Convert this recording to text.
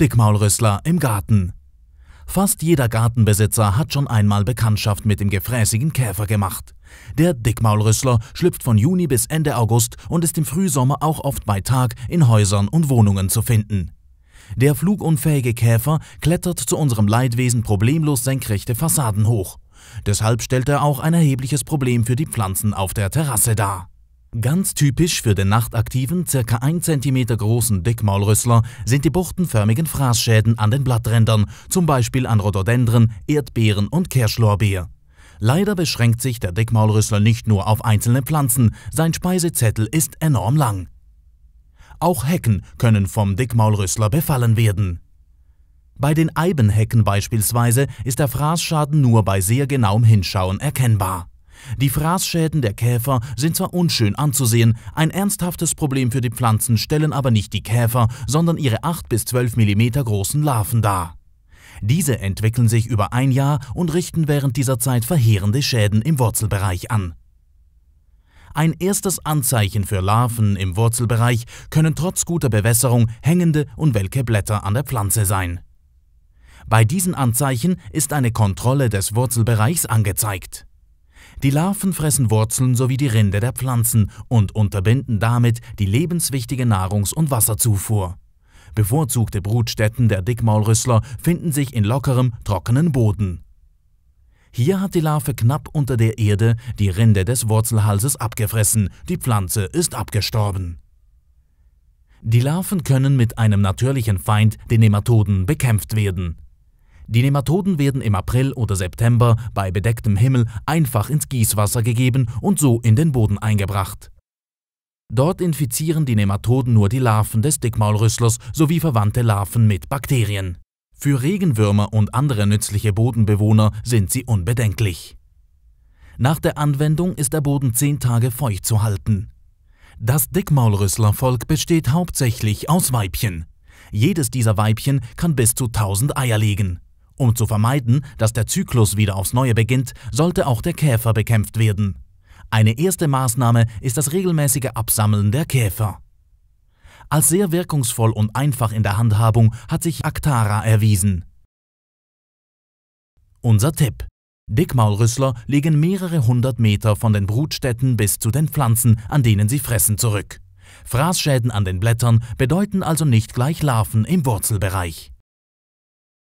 Dickmaulrüssler im Garten. Fast jeder Gartenbesitzer hat schon einmal Bekanntschaft mit dem gefräßigen Käfer gemacht. Der Dickmaulrüssler schlüpft von Juni bis Ende August und ist im Frühsommer auch oft bei Tag in Häusern und Wohnungen zu finden. Der flugunfähige Käfer klettert zu unserem Leidwesen problemlos senkrechte Fassaden hoch. Deshalb stellt er auch ein erhebliches Problem für die Pflanzen auf der Terrasse dar. Ganz typisch für den nachtaktiven, ca. 1 cm großen Dickmaulrüssler sind die buchtenförmigen Fraßschäden an den Blatträndern, zum Beispiel an Rhododendren, Erdbeeren und Kirschlorbeer. Leider beschränkt sich der Dickmaulrüssler nicht nur auf einzelne Pflanzen, sein Speisezettel ist enorm lang. Auch Hecken können vom Dickmaulrüssler befallen werden. Bei den Eibenhecken beispielsweise ist der Fraßschaden nur bei sehr genauem Hinschauen erkennbar. Die Fraßschäden der Käfer sind zwar unschön anzusehen, ein ernsthaftes Problem für die Pflanzen stellen aber nicht die Käfer, sondern ihre 8 bis 12 mm großen Larven dar. Diese entwickeln sich über ein Jahr und richten während dieser Zeit verheerende Schäden im Wurzelbereich an. Ein erstes Anzeichen für Larven im Wurzelbereich können trotz guter Bewässerung hängende und welke Blätter an der Pflanze sein. Bei diesen Anzeichen ist eine Kontrolle des Wurzelbereichs angezeigt. Die Larven fressen Wurzeln sowie die Rinde der Pflanzen und unterbinden damit die lebenswichtige Nahrungs- und Wasserzufuhr. Bevorzugte Brutstätten der Dickmaulrüssler finden sich in lockerem, trockenen Boden. Hier hat die Larve knapp unter der Erde die Rinde des Wurzelhalses abgefressen, die Pflanze ist abgestorben. Die Larven können mit einem natürlichen Feind, den Nematoden, bekämpft werden. Die Nematoden werden im April oder September bei bedecktem Himmel einfach ins Gießwasser gegeben und so in den Boden eingebracht. Dort infizieren die Nematoden nur die Larven des Dickmaulrüsslers sowie verwandte Larven mit Bakterien. Für Regenwürmer und andere nützliche Bodenbewohner sind sie unbedenklich. Nach der Anwendung ist der Boden zehn Tage feucht zu halten. Das Dickmaulrüsslervolk besteht hauptsächlich aus Weibchen. Jedes dieser Weibchen kann bis zu 1000 Eier legen. Um zu vermeiden, dass der Zyklus wieder aufs Neue beginnt, sollte auch der Käfer bekämpft werden. Eine erste Maßnahme ist das regelmäßige Absammeln der Käfer. Als sehr wirkungsvoll und einfach in der Handhabung hat sich Actara erwiesen. Unser Tipp. Dickmaulrüssler legen mehrere hundert Meter von den Brutstätten bis zu den Pflanzen, an denen sie fressen, zurück. Fraßschäden an den Blättern bedeuten also nicht gleich Larven im Wurzelbereich.